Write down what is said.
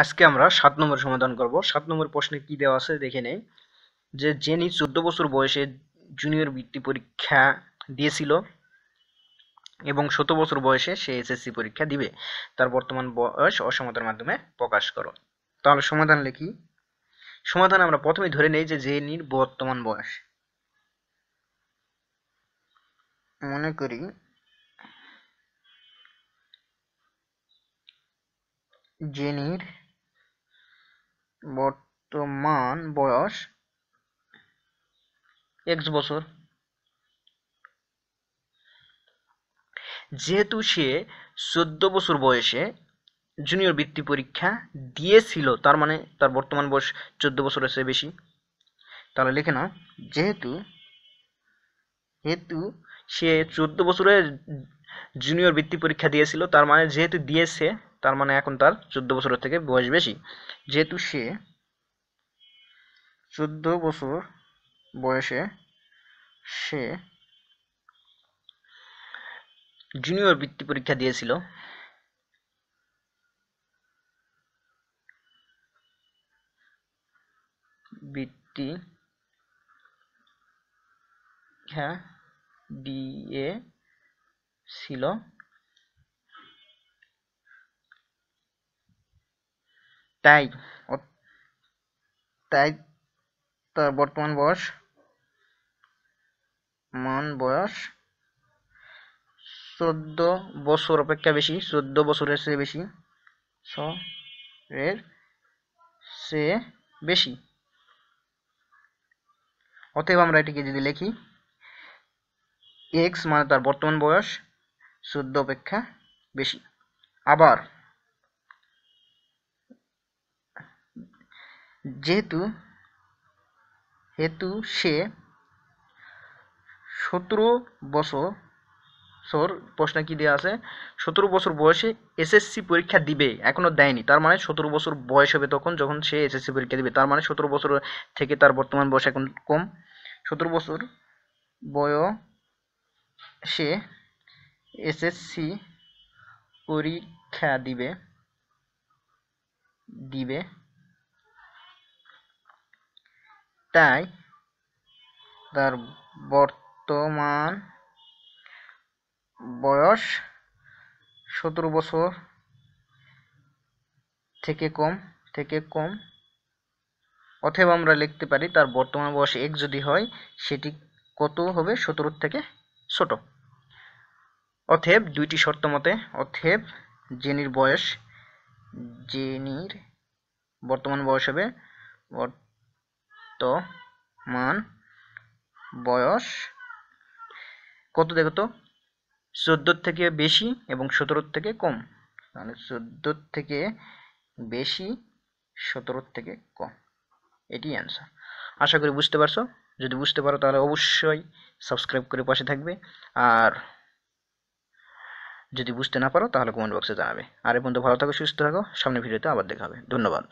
আজকে আমরা সাত নম্বর সমাধান করব সাত নম্বর প্রশ্নে কি দেওয়া আছে দেখে নেই যে জেনি চোদ্দ বছর বয়সে জুনিয়র বৃত্তি পরীক্ষা দিয়েছিল এবং শত বছর বয়সে সে এসএসসি পরীক্ষা দিবে তার বর্তমান বয়স অসমতার মাধ্যমে প্রকাশ করো তাহলে সমাধান লিখি সমাধান আমরা প্রথমে ধরে নেই যে জেনির বর্তমান বয়স মনে করি জেনির বর্তমান বয়স এক্স বছর যেহেতু সে চোদ্দ বছর বয়সে জুনিয়র বৃত্তি পরীক্ষা দিয়েছিল তার মানে তার বর্তমান বয়স চোদ্দ বছরের চেয়ে বেশি তাহলে লিখে নাও যেহেতু হেতু সে চোদ্দ বছরে জুনিয়র বৃত্তি পরীক্ষা দিয়েছিল তার মানে যেহেতু দিয়েছে তার মানে এখন তার চোদ্দ বছরের থেকে বয়স বেশি যেহেতু সে চোদ্দ বছর বয়সে সে জুনিয়র বৃত্তি পরীক্ষা দিয়েছিল বৃত্তি হ্যাঁ দিয়ে ছিল তাই তাই তার বর্তমান বয়স মান বয়স চোদ্দ বছর অপেক্ষা বেশি চোদ্দ বছরের চেয়ে বেশি এর চেয়ে বেশি অতএব আমরা এটিকে যদি লিখি এক্স মানে তার বর্তমান বয়স চোদ্দ অপেক্ষা বেশি আবার যেহেতু হেতু সে সতেরো বছর প্রশ্ন কী দেওয়া আছে সতেরো বছর বয়সে এসএসসি পরীক্ষা দিবে এখনও দেয়নি তার মানে সতেরো বছর বয়স হবে তখন যখন সে এসএসসি পরীক্ষা দিবে তার মানে সতেরো বছর থেকে তার বর্তমান বয়স এখন কম সতেরো বছর বয়স বয়সে এসএসসি পরীক্ষা দিবে দিবে তাই তার বর্তমান বয়স সতেরো বছর থেকে কম থেকে কম অথবা আমরা লিখতে পারি তার বর্তমান বয়স এক যদি হয় সেটি কত হবে সতেরোর থেকে ছোট অথেব দুইটি শর্ত মতে অথেব জেনির বয়স জেনির বর্তমান বয়স হবে মান বয়স কত দেখো তো চোদ্দোর থেকে বেশি এবং সতেরোর থেকে কম তাহলে চোদ্দোর থেকে বেশি সতেরোর থেকে কম এটি অ্যান্সার আশা করি বুঝতে পারছো যদি বুঝতে পারো তাহলে অবশ্যই সাবস্ক্রাইব করে পাশে থাকবে আর যদি বুঝতে না পারো তাহলে কমেন্ট বক্সে জানাবে আর এ পর্যন্ত ভালো থাকো সুস্থ থাকো সামনে ভিডিওতে আবার দেখা হবে ধন্যবাদ